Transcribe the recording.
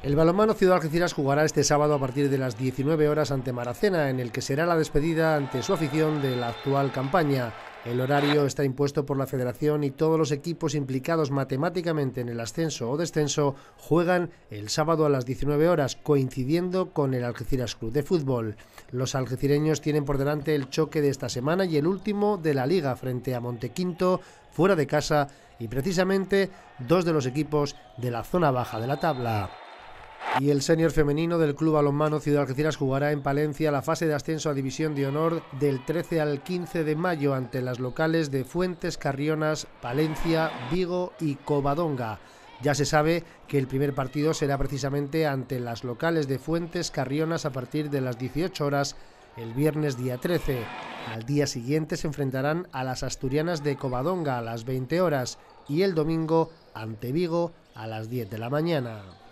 El balonmano Ciudad Algeciras jugará este sábado a partir de las 19 horas ante Maracena, en el que será la despedida ante su afición de la actual campaña. El horario está impuesto por la federación y todos los equipos implicados matemáticamente en el ascenso o descenso juegan el sábado a las 19 horas, coincidiendo con el Algeciras Club de Fútbol. Los algecireños tienen por delante el choque de esta semana y el último de la liga frente a Montequinto, fuera de casa, y precisamente dos de los equipos de la zona baja de la tabla. Y el senior femenino del Club alonmano Ciudad Algeciras jugará en Palencia la fase de ascenso a División de Honor del 13 al 15 de mayo ante las locales de Fuentes, Carrionas, Palencia, Vigo y Covadonga. Ya se sabe que el primer partido será precisamente ante las locales de Fuentes, Carrionas a partir de las 18 horas el viernes día 13. Al día siguiente se enfrentarán a las asturianas de Covadonga a las 20 horas y el domingo ante Vigo a las 10 de la mañana.